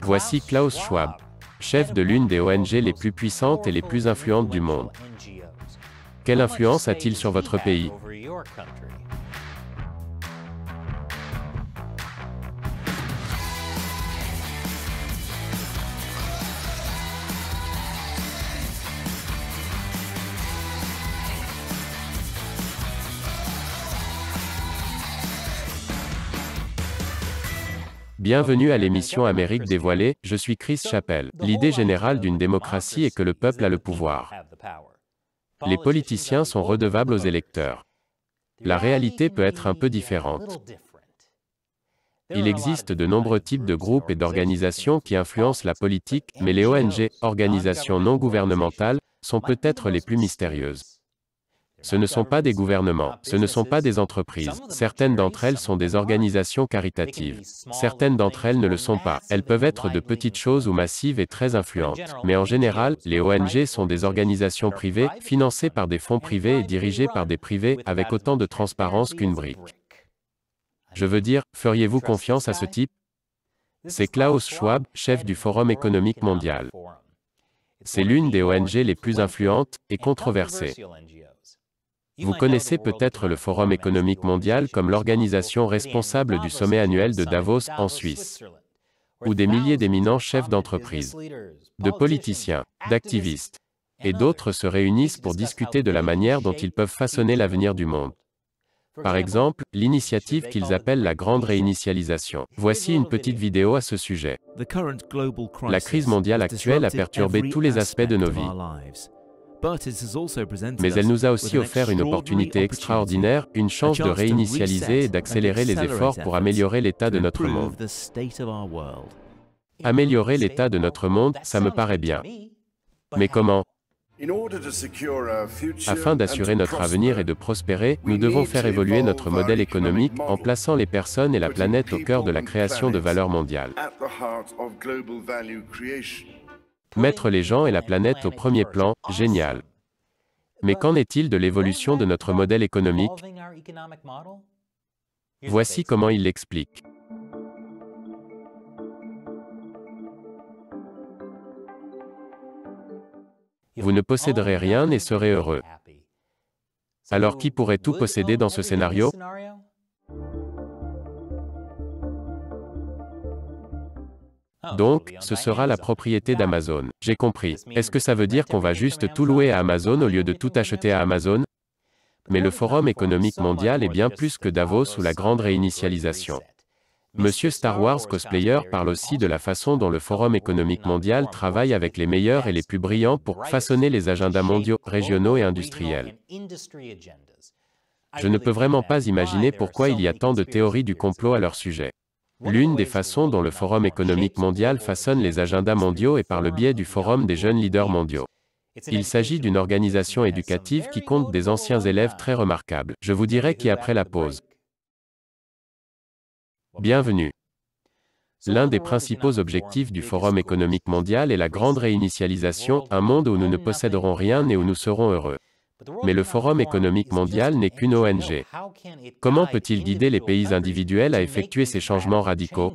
Voici Klaus Schwab, chef de l'une des ONG les plus puissantes et les plus influentes du monde. Quelle influence a-t-il sur votre pays Bienvenue à l'émission Amérique dévoilée, je suis Chris Chappelle. L'idée générale d'une démocratie est que le peuple a le pouvoir. Les politiciens sont redevables aux électeurs. La réalité peut être un peu différente. Il existe de nombreux types de groupes et d'organisations qui influencent la politique, mais les ONG, organisations non gouvernementales, sont peut-être les plus mystérieuses. Ce ne sont pas des gouvernements, ce ne sont pas des entreprises. Certaines d'entre elles sont des organisations caritatives. Certaines d'entre elles ne le sont pas. Elles peuvent être de petites choses ou massives et très influentes. Mais en général, les ONG sont des organisations privées, financées par des fonds privés et dirigées par des privés, avec autant de transparence qu'une brique. Je veux dire, feriez-vous confiance à ce type C'est Klaus Schwab, chef du Forum économique mondial. C'est l'une des ONG les plus influentes et controversées. Vous connaissez peut-être le Forum économique mondial comme l'organisation responsable du sommet annuel de Davos en Suisse, où des milliers d'éminents chefs d'entreprise, de politiciens, d'activistes et d'autres se réunissent pour discuter de la manière dont ils peuvent façonner l'avenir du monde. Par exemple, l'initiative qu'ils appellent la grande réinitialisation. Voici une petite vidéo à ce sujet. La crise mondiale actuelle a perturbé tous les aspects de nos vies mais elle nous a aussi offert une opportunité extraordinaire, une chance de réinitialiser et d'accélérer les efforts pour améliorer l'état de notre monde. Améliorer l'état de notre monde, ça me paraît bien. Mais comment afin d'assurer notre avenir et de prospérer, nous devons faire évoluer notre modèle économique en plaçant les personnes et la planète au cœur de la création de valeur mondiale. Mettre les gens et la planète au premier plan, génial. Mais qu'en est-il de l'évolution de notre modèle économique Voici comment il l'explique. Vous ne posséderez rien et serez heureux. Alors qui pourrait tout posséder dans ce scénario Ah, oh, Donc, ce sera la propriété d'Amazon. J'ai compris. Est-ce que ça veut dire qu'on va juste tout louer à Amazon au lieu de tout acheter à Amazon Mais le Forum économique mondial est bien plus que Davos ou la grande réinitialisation. Monsieur Star Wars Cosplayer parle aussi de la façon dont le Forum économique mondial travaille avec les meilleurs et les plus brillants pour façonner les agendas mondiaux, régionaux et industriels. Je ne peux vraiment pas imaginer pourquoi il y a tant de théories du complot à leur sujet. L'une des façons dont le Forum économique mondial façonne les agendas mondiaux est par le biais du Forum des jeunes leaders mondiaux. Il s'agit d'une organisation éducative qui compte des anciens élèves très remarquables. Je vous dirai qui après la pause. Bienvenue. L'un des principaux objectifs du Forum économique mondial est la grande réinitialisation, un monde où nous ne posséderons rien et où nous serons heureux mais le Forum économique mondial n'est qu'une ONG. Comment peut-il guider les pays individuels à effectuer ces changements radicaux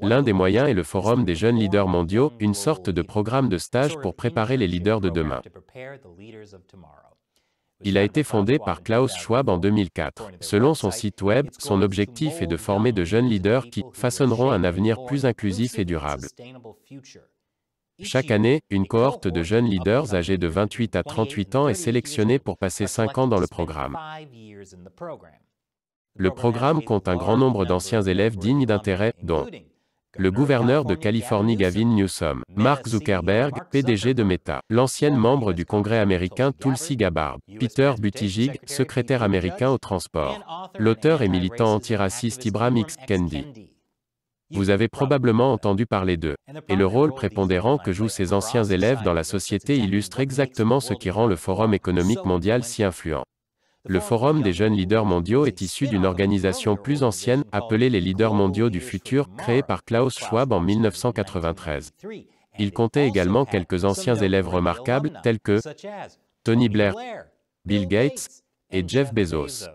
L'un des moyens est le Forum des jeunes leaders mondiaux, une sorte de programme de stage pour préparer les leaders de demain. Il a été fondé par Klaus Schwab en 2004. Selon son site web, son objectif est de former de jeunes leaders qui façonneront un avenir plus inclusif et durable. Chaque année, une cohorte de jeunes leaders âgés de 28 à 38 ans est sélectionnée pour passer 5 ans dans le programme. Le programme compte un grand nombre d'anciens élèves dignes d'intérêt, dont le gouverneur de Californie Gavin Newsom, Mark Zuckerberg, PDG de Meta, l'ancienne membre du Congrès américain Tulsi Gabbard, Peter Buttigieg, secrétaire américain au transport, l'auteur et militant antiraciste Ibram X. Kendi, vous avez probablement entendu parler d'eux. Et le rôle prépondérant que jouent ces anciens élèves dans la société illustre exactement ce qui rend le Forum économique mondial si influent. Le Forum des jeunes leaders mondiaux est issu d'une organisation plus ancienne, appelée les leaders mondiaux du futur, créée par Klaus Schwab en 1993. Il comptait également quelques anciens élèves remarquables, tels que Tony Blair, Bill Gates et Jeff Bezos.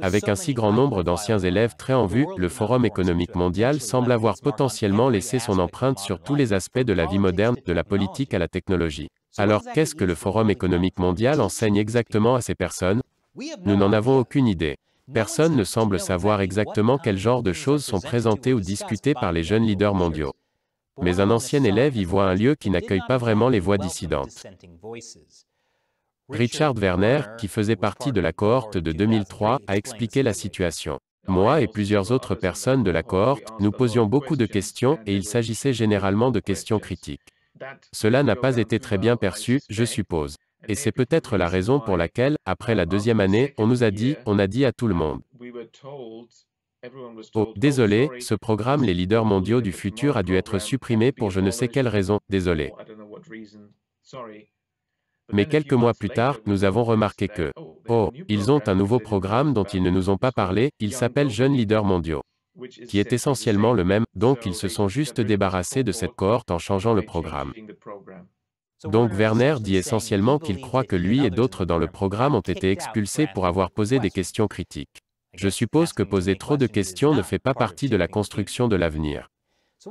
Avec un si grand nombre d'anciens élèves très en vue, le Forum économique mondial semble avoir potentiellement laissé son empreinte sur tous les aspects de la vie moderne, de la politique à la technologie. Alors, qu'est-ce que le Forum économique mondial enseigne exactement à ces personnes Nous n'en avons aucune idée. Personne ne semble savoir exactement quel genre de choses sont présentées ou discutées par les jeunes leaders mondiaux. Mais un ancien élève y voit un lieu qui n'accueille pas vraiment les voix dissidentes. Richard Werner, qui faisait partie de la cohorte de 2003, a expliqué la situation. Moi et plusieurs autres personnes de la cohorte, nous posions beaucoup de questions, et il s'agissait généralement de questions critiques. Cela n'a pas été très bien perçu, je suppose. Et c'est peut-être la raison pour laquelle, après la deuxième année, on nous a dit, on a dit à tout le monde. Oh, désolé, ce programme Les leaders mondiaux du futur a dû être supprimé pour je ne sais quelle raison, désolé. Mais quelques mois plus tard, nous avons remarqué que, oh, ils ont un nouveau programme dont ils ne nous ont pas parlé, il s'appelle Jeunes Leaders Mondiaux, qui est essentiellement le même, donc ils se sont juste débarrassés de cette cohorte en changeant le programme. Donc Werner dit essentiellement qu'il croit que lui et d'autres dans le programme ont été expulsés pour avoir posé des questions critiques. Je suppose que poser trop de questions ne fait pas partie de la construction de l'avenir.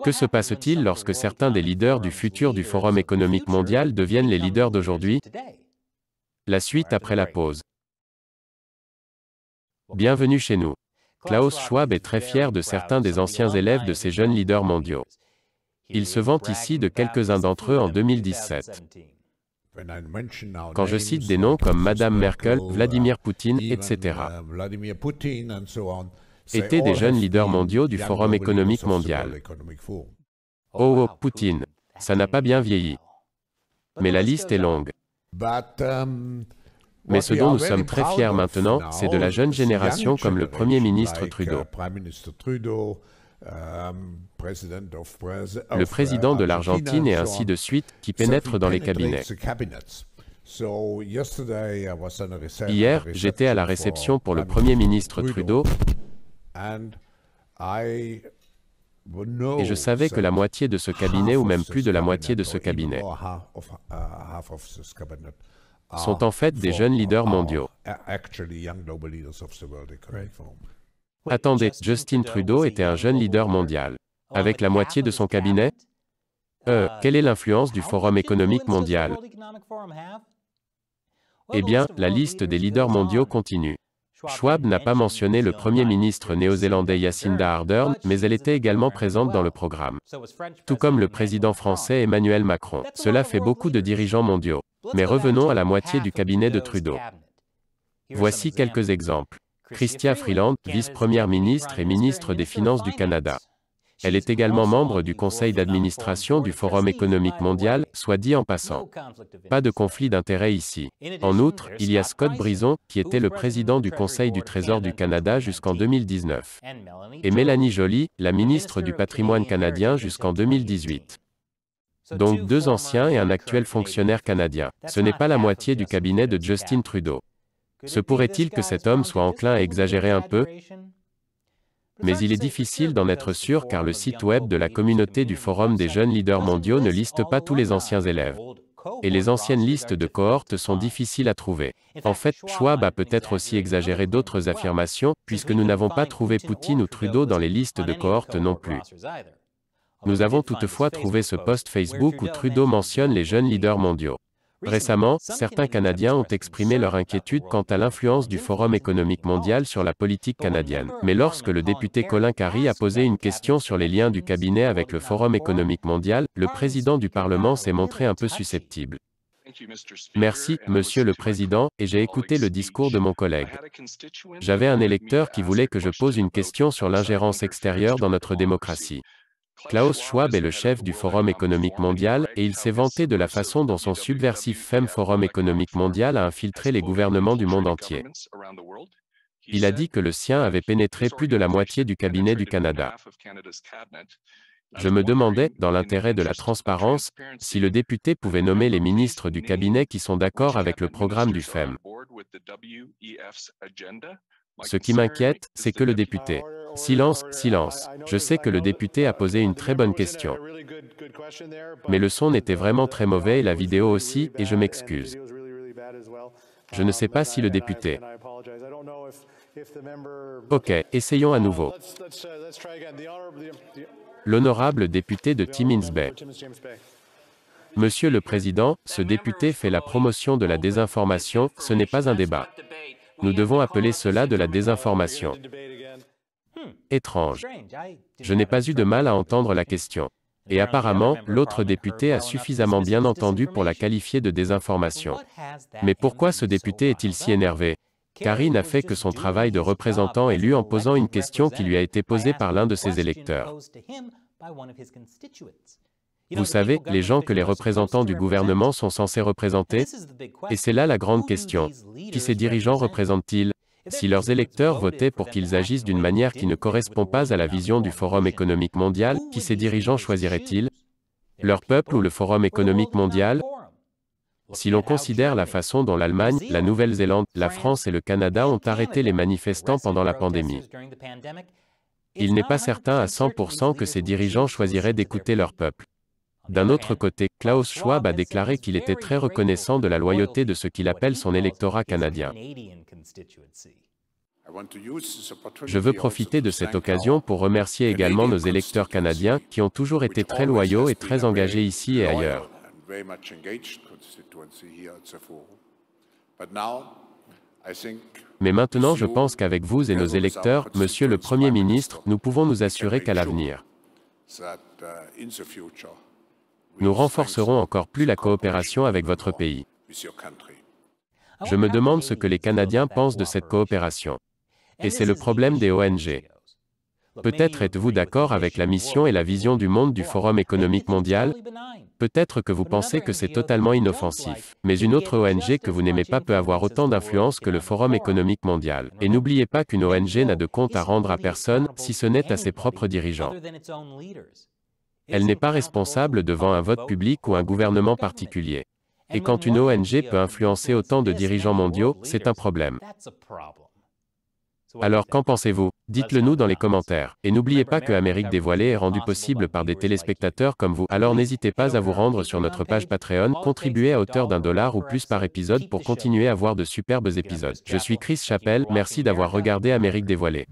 Que se passe-t-il lorsque certains des leaders du futur du Forum économique mondial deviennent les leaders d'aujourd'hui La suite après la pause. Bienvenue chez nous. Klaus Schwab est très fier de certains des anciens élèves de ces jeunes leaders mondiaux. Il se vante ici de quelques-uns d'entre eux en 2017. Quand je cite des noms comme Madame Merkel, Vladimir Poutine, etc étaient des jeunes leaders mondiaux du Forum économique mondial. Oh, oh Poutine, ça n'a pas bien vieilli. Mais la liste est longue. Um, Mais ce dont nous sommes très fiers maintenant, c'est de la jeune génération comme le Premier ministre uh, Trudeau. Um, le président de uh, l'Argentine et ainsi de suite, qui pénètre dans les cabinets. Hier, j'étais à la réception pour le Premier ministre Trudeau, et je savais que la moitié de ce cabinet, ou même plus de la moitié de ce cabinet, uh, sont en fait des jeunes leaders mondiaux. Attendez, Justin Trudeau était un jeune leader mondial. Avec la moitié de son cabinet euh, uh, quelle est l'influence du Forum économique mondial Eh bien, la liste des leaders mondiaux continue. Schwab n'a pas mentionné le Premier ministre néo-zélandais Jacinda Ardern, mais elle était également présente dans le programme. Tout comme le président français Emmanuel Macron. Cela fait beaucoup de dirigeants mondiaux. Mais revenons à la moitié du cabinet de Trudeau. Voici quelques exemples. Christian Freeland, vice-première ministre et ministre des Finances du Canada. Elle est également membre du conseil d'administration du Forum économique mondial, soit dit en passant. Pas de conflit d'intérêts ici. En outre, il y a Scott Brison, qui était le président du Conseil du Trésor du Canada jusqu'en 2019. Et Mélanie Joly, la ministre du patrimoine canadien jusqu'en 2018. Donc deux anciens et un actuel fonctionnaire canadien. Ce n'est pas la moitié du cabinet de Justin Trudeau. Se pourrait-il que cet homme soit enclin à exagérer un peu mais il est difficile d'en être sûr car le euh, site web de la communauté du Forum des jeunes leaders mondiaux ne liste pas tous les anciens élèves. Et les anciennes listes de cohortes sont difficiles à trouver. En fait, Schwab a peut-être aussi exagéré d'autres affirmations, puisque nous n'avons pas trouvé Poutine ou Trudeau dans les listes de cohortes non plus. Nous avons toutefois trouvé ce post Facebook où Trudeau mentionne les jeunes leaders mondiaux. Récemment, certains Canadiens ont exprimé leur inquiétude quant à l'influence du Forum économique mondial sur la politique canadienne. Mais lorsque le député Colin Carey a posé une question sur les liens du cabinet avec le Forum économique mondial, le président du Parlement s'est montré un peu susceptible. Merci, Monsieur le Président, et j'ai écouté le discours de mon collègue. J'avais un électeur qui voulait que je pose une question sur l'ingérence extérieure dans notre démocratie. Klaus Schwab est le chef du Forum économique mondial, et il s'est vanté de la façon dont son subversif FEM Forum économique mondial a infiltré les gouvernements du monde entier. Il a dit que le sien avait pénétré plus de la moitié du cabinet du Canada. Je me demandais, dans l'intérêt de la transparence, si le député pouvait nommer les ministres du cabinet qui sont d'accord avec le programme du FEM. Ce qui m'inquiète, c'est que le député Silence, silence. Je sais que le député a posé une très bonne question. Mais le son était vraiment très mauvais et la vidéo aussi, et je m'excuse. Je ne sais pas si le député... Ok, essayons à nouveau. L'honorable député de Timmins Bay. Monsieur le Président, ce député fait la promotion de la désinformation, ce n'est pas un débat. Nous devons appeler cela de la désinformation. Étrange. Je n'ai pas eu de mal à entendre la question. Et apparemment, l'autre député a suffisamment bien entendu pour la qualifier de désinformation. Mais pourquoi ce député est-il si énervé Karine a fait que son travail de représentant élu en posant une question qui lui a été posée par l'un de ses électeurs. Vous savez, les gens que les représentants du gouvernement sont censés représenter Et c'est là la grande question. Qui ces dirigeants représentent-ils si leurs électeurs votaient pour qu'ils agissent d'une manière qui ne correspond pas à la vision du Forum économique mondial, qui ces dirigeants choisiraient-ils Leur peuple ou le Forum économique mondial si l'on considère la façon dont l'Allemagne, la Nouvelle-Zélande, la France et le Canada ont arrêté les manifestants pendant la pandémie, il n'est pas certain à 100% que ces dirigeants choisiraient d'écouter leur peuple. D'un autre côté, Klaus Schwab a déclaré qu'il était très reconnaissant de la loyauté de ce qu'il appelle son électorat canadien. Je veux profiter de cette occasion pour remercier également nos électeurs canadiens qui ont toujours été très loyaux et très engagés ici et ailleurs. Mais maintenant, je pense qu'avec vous et nos électeurs, Monsieur le Premier ministre, nous pouvons nous assurer qu'à l'avenir, nous renforcerons encore plus la coopération avec votre pays. Je me demande ce que les Canadiens pensent de cette coopération. Et c'est le problème des ONG. Peut-être êtes-vous d'accord avec la mission et la vision du monde du Forum économique mondial Peut-être que vous pensez que c'est totalement inoffensif. Mais une autre ONG que vous n'aimez pas peut avoir autant d'influence que le Forum économique mondial. Et n'oubliez pas qu'une ONG n'a de compte à rendre à personne, si ce n'est à ses propres dirigeants. Elle n'est pas responsable devant un vote public ou un gouvernement particulier. Et quand une ONG peut influencer autant de dirigeants mondiaux, c'est un problème. Alors qu'en pensez-vous Dites-le nous dans les commentaires. Et n'oubliez pas que Amérique dévoilée est rendue possible par des téléspectateurs comme vous. Alors n'hésitez pas à vous rendre sur notre page Patreon, contribuer à hauteur d'un dollar ou plus par épisode pour continuer à voir de superbes épisodes. Je suis Chris Chappelle, merci d'avoir regardé Amérique dévoilée.